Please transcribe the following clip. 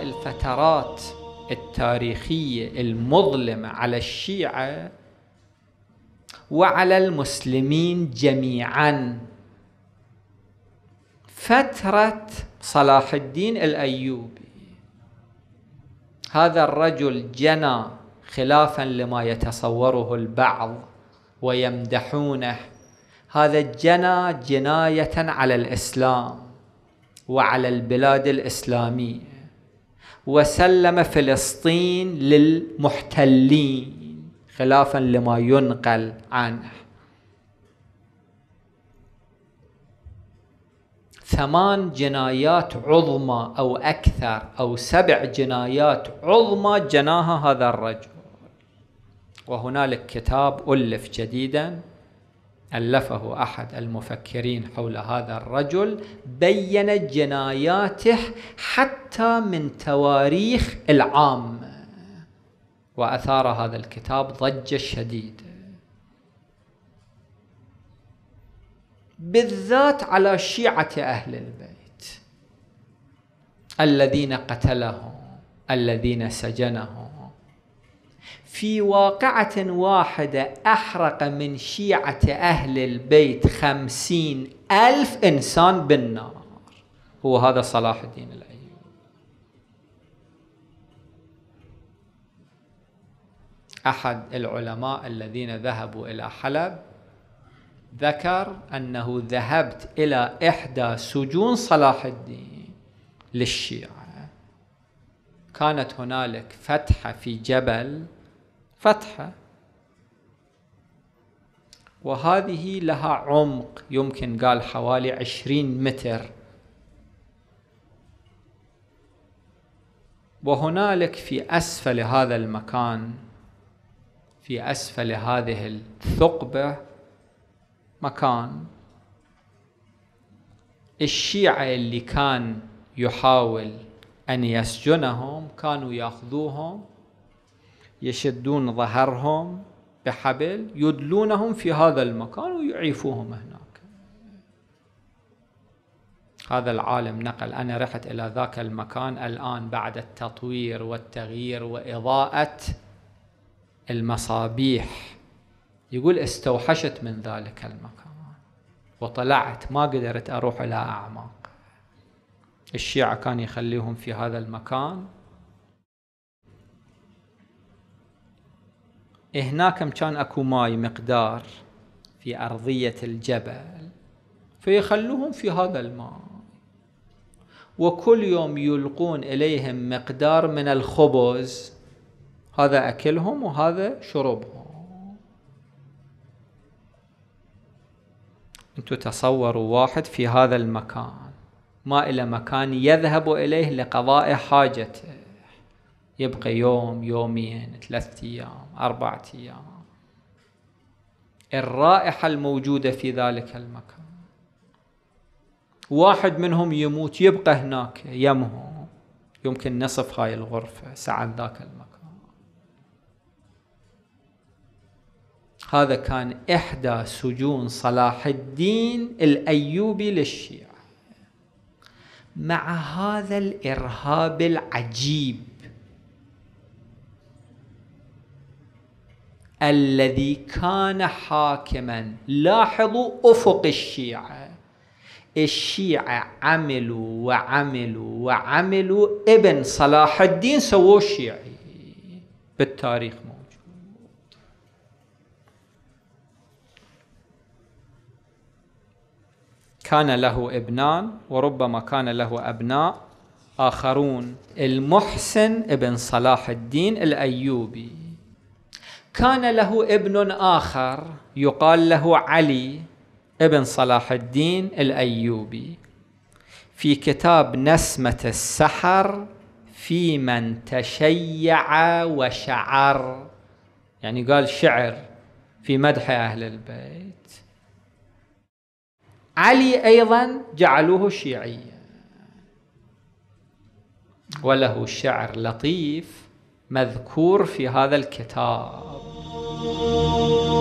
الفترات التاريخيه المظلمه على الشيعه وعلى المسلمين جميعا فتره صلاح الدين الايوبي هذا الرجل جنى خلافا لما يتصوره البعض ويمدحونه هذا جنى جنايه على الاسلام وعلى البلاد الاسلاميه وسلم فلسطين للمحتلين خلافا لما ينقل عنه ثمان جنايات عظمى أو أكثر أو سبع جنايات عظمى جناها هذا الرجل وهنالك كتاب ألف جديدا ألفه أحد المفكرين حول هذا الرجل بين جناياته حتى من تواريخ العام وأثار هذا الكتاب ضجة شديدة بالذات على شيعة أهل البيت الذين قتلهم الذين سجنهم في واقعة واحدة أحرق من شيعة أهل البيت خمسين ألف إنسان بالنار هو هذا صلاح الدين الأيوبي أحد العلماء الذين ذهبوا إلى حلب ذكر أنه ذهبت إلى إحدى سجون صلاح الدين للشيعة كانت هنالك فتحة في جبل فتحة وهذه لها عمق يمكن قال حوالي عشرين متر وهنالك في أسفل هذا المكان في أسفل هذه الثقبة مكان الشيعة اللي كان يحاول أن يسجنهم كانوا يأخذوهم يشدون ظهرهم بحبل يدلونهم في هذا المكان ويعيفوهم هناك هذا العالم نقل أنا رحت إلى ذاك المكان الآن بعد التطوير والتغيير وإضاءة المصابيح يقول استوحشت من ذلك المكان وطلعت ما قدرت أروح إلى أعماق الشيعة كان يخليهم في هذا المكان هناك كان اكو ماي مقدار في أرضية الجبل فيخلوهم في هذا الماء وكل يوم يلقون إليهم مقدار من الخبز هذا أكلهم وهذا شربهم انتم تصوروا واحد في هذا المكان ما إلى مكان يذهب إليه لقضاء حاجته يبقى يوم يومين ثلاثة أيام أربعة أيام الرائحة الموجودة في ذلك المكان واحد منهم يموت يبقى هناك يمه يمكن نصف هاي الغرفة سعد ذاك المكان هذا كان إحدى سجون صلاح الدين الأيوبي للشيعة مع هذا الارهاب العجيب الذي كان حاكما لاحظوا افق الشيعه الشيعه عملوا وعملوا وعملوا ابن صلاح الدين سووه شيعي بالتاريخ كان له ابنان وربما كان له أبناء آخرون المحسن ابن صلاح الدين الأيوبي كان له ابن آخر يقال له علي ابن صلاح الدين الأيوبي في كتاب نسمة السحر في من تشيع وشعر يعني قال شعر في مدح أهل البيت علي أيضا جعلوه شيعيا وله شعر لطيف مذكور في هذا الكتاب